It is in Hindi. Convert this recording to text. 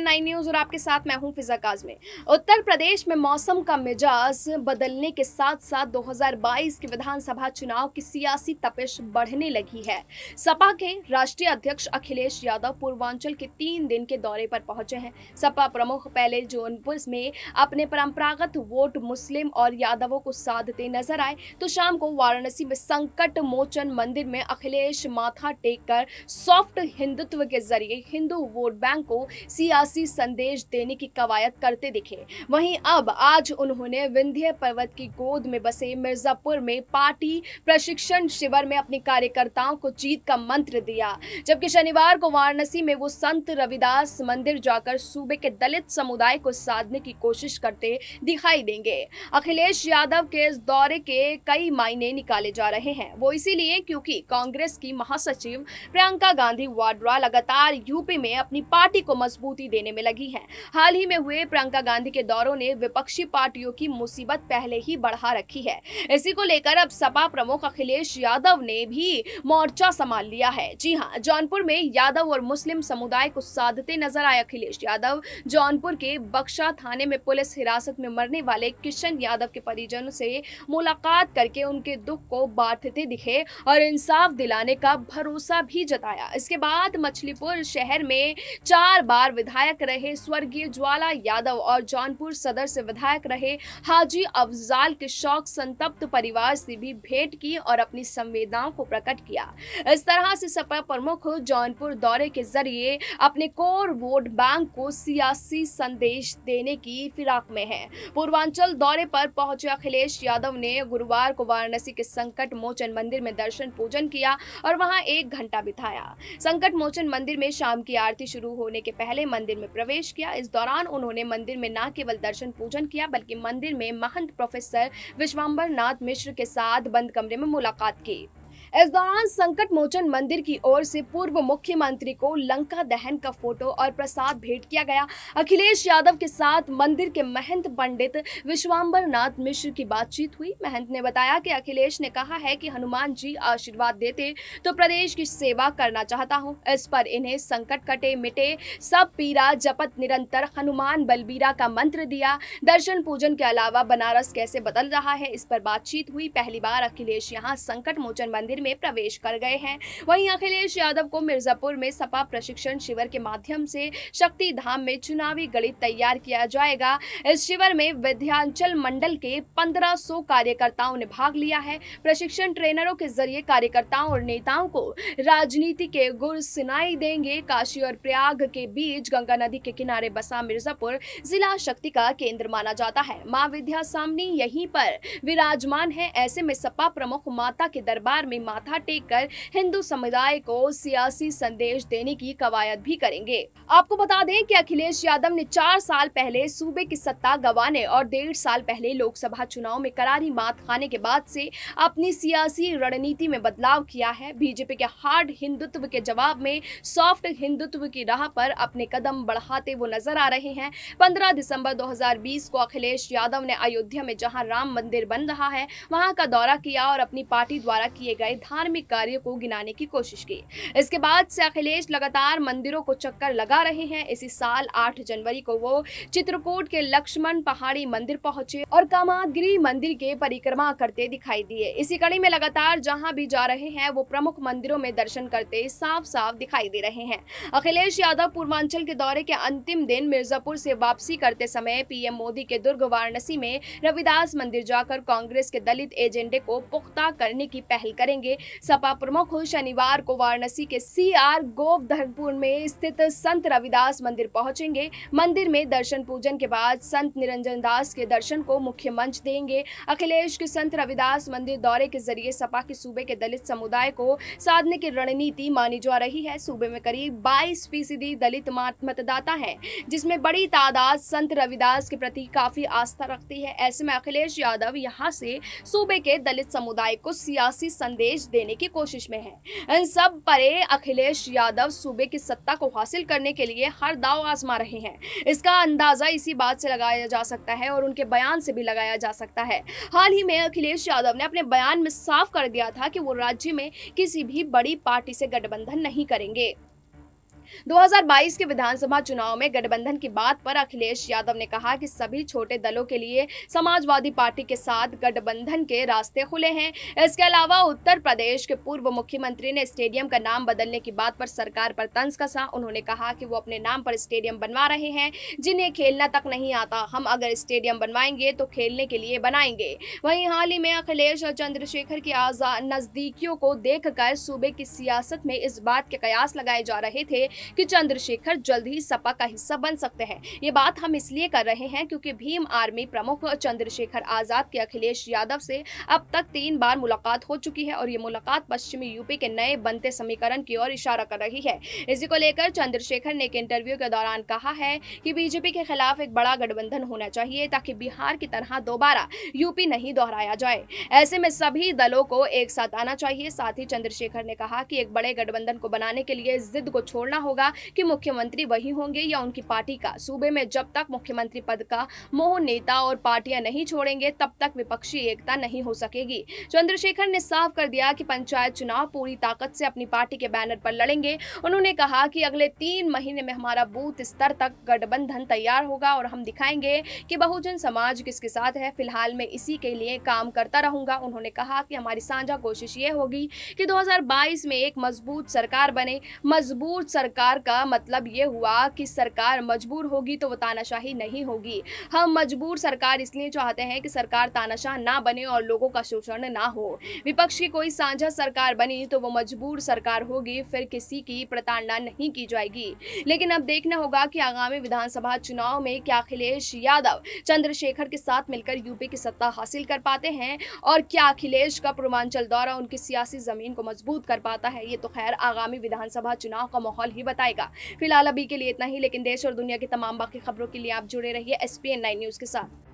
एन नाइन न्यूज और आपके साथ मैं हूं फिजा काजमी उत्तर प्रदेश में मौसम का मिजाज बदलने के साथ साथ 2022 के विधानसभा चुनाव की सियासी तपिश बढ़ने लगी है सपा के राष्ट्रीय अध्यक्ष अखिलेश यादव पूर्वांचल के तीन दिन के दौरे पर पहुंचे हैं सपा प्रमुख पहले जौनपुर में अपने परंपरागत वोट मुस्लिम और यादवों को साधते नजर आए तो शाम को वाराणसी में संकट मोचन मंदिर में अखिलेश माथा टेक सॉफ्ट हिंदुत्व के जरिए हिंदू वोट बैंक को सियासी विश्वासी संदेश देने की कवायद करते दिखे वहीं अब आज उन्होंने विंध्य पर्वत की गोद में बसे मिर्जापुर में पार्टी प्रशिक्षण शिविर में अपने कार्यकर्ताओं को जीत का मंत्र दिया जबकि शनिवार को वाराणसी में वो संत रविदास मंदिर जाकर सूबे के दलित समुदाय को साधने की कोशिश करते दिखाई देंगे अखिलेश यादव के इस दौरे के कई मायने निकाले जा रहे हैं वो इसीलिए क्योंकि कांग्रेस की महासचिव प्रियंका गांधी वाड्रा लगातार यूपी में अपनी पार्टी को मजबूती दे देने में लगी है हाल ही में हुए प्रियंका गांधी के दौरों ने विपक्षी पार्टियों की मुसीबत पहले ही बढ़ा रखी है इसी को लेकर अब सपा प्रमुख अखिलेश यादव ने भी मोर्चा संभाल लिया है जी हाँ जौनपुर में यादव और मुस्लिम समुदाय को साधते नजर आए अखिलेश यादव जौनपुर के बक्शा थाने में पुलिस हिरासत में मरने वाले किशन यादव के परिजन से मुलाकात करके उनके दुख को बांटते दिखे और इंसाफ दिलाने का भरोसा भी जताया इसके बाद मछलीपुर शहर में चार बार विधायक विधायक रहे स्वर्गीय ज्वाला यादव और जौनपुर सदर से विधायक रहे हाजी अफजाल के शौक संतप्त परिवार से भी भेंट की और अपनी संवेदनाओं को प्रकट किया इस तरह से सपा प्रमुख जौनपुर दौरे के जरिए अपने कोर वोट बैंक को सियासी संदेश देने की फिराक में है पूर्वांचल दौरे पर पहुंचे अखिलेश यादव ने गुरुवार को वाराणसी के संकट मोचन मंदिर में दर्शन पूजन किया और वहां एक घंटा बिताया संकट मोचन मंदिर में शाम की आरती शुरू होने के पहले मंदिर मंदिर में प्रवेश किया इस दौरान उन्होंने मंदिर में न केवल दर्शन पूजन किया बल्कि मंदिर में महंत प्रोफेसर विश्वाम्बर नाथ मिश्र के साथ बंद कमरे में मुलाकात की इस दौरान संकट मोचन मंदिर की ओर से पूर्व मुख्यमंत्री को लंका दहन का फोटो और प्रसाद भेंट किया गया अखिलेश यादव के साथ मंदिर के महंत पंडित विश्वाम्बर नाथ मिश्र की बातचीत हुई महंत ने बताया कि अखिलेश ने कहा है कि हनुमान जी आशीर्वाद देते तो प्रदेश की सेवा करना चाहता हूँ इस पर इन्हें संकट कटे मिटे सब पीरा जपत निरंतर हनुमान बलबीरा का मंत्र दिया दर्शन पूजन के अलावा बनारस कैसे बदल रहा है इस पर बातचीत हुई पहली बार अखिलेश यहाँ संकट मोचन मंदिर शिविर में प्रवेश कर गए हैं वहीं अखिलेश यादव को मिर्जापुर में सपा प्रशिक्षण शिविर के माध्यम से शक्ति धाम में चुनावी गणित तैयार किया जाएगा इस शिविर में विध्यांचल मंडल के पंद्रह कार्यकर्ताओं ने भाग लिया है प्रशिक्षण ट्रेनरों के जरिए कार्यकर्ताओं और नेताओं को राजनीति के गुर सुनाई देंगे काशी और प्रयाग के बीच गंगा नदी के किनारे बसा मिर्जापुर जिला शक्ति का केंद्र माना जाता है माँ विद्या सामने यहीं पर विराजमान है ऐसे में सपा प्रमुख माता के दरबार में माथा टेक कर हिंदू समुदाय को सियासी संदेश देने की कवायद भी करेंगे आपको बता दें कि अखिलेश यादव ने चार साल पहले सूबे की सत्ता गंवाने और डेढ़ साल पहले लोकसभा चुनाव में करारी मात खाने के बाद से अपनी सियासी रणनीति में बदलाव किया है बीजेपी के हार्ड हिंदुत्व के जवाब में सॉफ्ट हिंदुत्व की राह पर अपने कदम बढ़ाते वो नजर आ रहे हैं 15 दिसंबर 2020 को अखिलेश यादव ने अयोध्या में जहां राम मंदिर बन रहा है वहां का दौरा किया और अपनी पार्टी द्वारा किए गए धार्मिक कार्य को गिनाने की कोशिश की इसके बाद से अखिलेश लगातार मंदिरों को चक्कर लगा रहे हैं इसी साल आठ जनवरी को वो चित्रकूट के लक्ष्मण पहाड़ी मंदिर पहुंचे और कामागिरी मंदिर के परिक्रमा करते दिखाई दिए इसी कड़ी में लगातार जहाँ भी जा रहे हैं वो प्रमुख मंदिरों में दर्शन करते साफ साफ दिखाई दे रहे हैं अखिलेश यादव पूर्वांचल के दौरे के अंतिम दिन मिर्जापुर से वापसी करते समय पीएम मोदी के दुर्ग वाराणसी में रविदास मंदिर जाकर कांग्रेस के दलित एजेंडे को पुख्ता करने की पहल करेंगे के सपा प्रमुख शनिवार को वाराणसी के सी आर गोवर्धनपुर में स्थित संत रविदास मंदिर पहुंचेंगे मंदिर में दर्शन पूजन के बाद संत निरंजन दास के दर्शन को मुख्य मंच देंगे अखिलेश के संत रविदास मंदिर दौरे के जरिए सपा के सूबे के दलित समुदाय को साधने की रणनीति मानी जा रही है सूबे में करीब बाईस फीसदी दलित मतदाता है जिसमें बड़ी तादाद संत रविदास के प्रति काफी आस्था रखती है ऐसे में अखिलेश यादव यहाँ से सूबे के दलित समुदाय को सियासी संदेश संदेश देने की कोशिश में है इन सब परे अखिलेश यादव सूबे की सत्ता को हासिल करने के लिए हर दाव आजमा रहे हैं इसका अंदाजा इसी बात से लगाया जा सकता है और उनके बयान से भी लगाया जा सकता है हाल ही में अखिलेश यादव ने अपने बयान में साफ कर दिया था कि वो राज्य में किसी भी बड़ी पार्टी से गठबंधन नहीं करेंगे 2022 के विधानसभा चुनाव में गठबंधन की बात पर अखिलेश यादव ने कहा कि सभी छोटे दलों के लिए समाजवादी पार्टी के साथ गठबंधन के रास्ते खुले हैं इसके अलावा उत्तर प्रदेश के पूर्व मुख्यमंत्री ने स्टेडियम का नाम बदलने की बात पर सरकार पर तंज कसा उन्होंने कहा कि वो अपने नाम पर स्टेडियम बनवा रहे हैं जिन्हें खेलना तक नहीं आता हम अगर स्टेडियम बनवाएंगे तो खेलने के लिए बनाएंगे वहीं हाल ही में अखिलेश और चंद्रशेखर की आजाद नजदीकियों को देखकर सूबे की सियासत में इस बात के कयास लगाए जा रहे थे कि चंद्रशेखर जल्द ही सपा का हिस्सा बन सकते हैं ये बात हम इसलिए कर रहे हैं क्योंकि भीम आर्मी प्रमुख चंद्रशेखर आजाद के अखिलेश यादव से अब तक तीन बार मुलाकात हो चुकी है और ये मुलाकात पश्चिमी यूपी के नए बनते समीकरण की ओर इशारा कर रही है इसी को लेकर चंद्रशेखर ने एक इंटरव्यू के दौरान कहा है कि बीजेपी के खिलाफ एक बड़ा गठबंधन होना चाहिए ताकि बिहार की तरह दोबारा यूपी नहीं दोहराया जाए ऐसे में सभी दलों को एक साथ आना चाहिए साथ ही चंद्रशेखर ने कहा कि एक बड़े गठबंधन को बनाने के लिए जिद को छोड़ना होगा होगा कि मुख्यमंत्री वही होंगे या उनकी पार्टी का सूबे में जब तक मुख्यमंत्री पद का मोह नेता और पार्टियां नहीं छोड़ेंगे तब तक विपक्षी एकता नहीं हो सकेगी चंद्रशेखर ने साफ कर दिया कि पंचायत चुनाव पूरी ताकत से अपनी पार्टी के बैनर पर लड़ेंगे उन्होंने कहा कि अगले तीन महीने में हमारा बूथ स्तर तक गठबंधन तैयार होगा और हम दिखाएंगे कि बहुजन समाज किसके साथ है फिलहाल मैं इसी के लिए काम करता रहूंगा उन्होंने कहा कि हमारी साझा कोशिश ये होगी कि 2022 में एक मजबूत सरकार बने मजबूत सरकार सरकार का मतलब ये हुआ कि सरकार मजबूर होगी तो वो तानाशाही नहीं होगी हम मजबूर सरकार इसलिए चाहते हैं कि सरकार तानाशाह ना बने और लोगों का शोषण ना हो विपक्ष की कोई साझा सरकार बनी तो वो मजबूर सरकार होगी फिर किसी की प्रताड़ना नहीं की जाएगी लेकिन अब देखना होगा कि आगामी विधानसभा चुनाव में क्या अखिलेश यादव चंद्रशेखर के साथ मिलकर यूपी की सत्ता हासिल कर पाते हैं और क्या अखिलेश का पूर्वांचल दौरा उनकी सियासी जमीन को मजबूत कर पाता है ये तो खैर आगामी विधानसभा चुनाव का माहौल ही बताएगा फिलहाल अभी के लिए इतना ही लेकिन देश और दुनिया की तमाम बाकी खबरों के लिए आप जुड़े रहिए एस पी न्यूज़ के साथ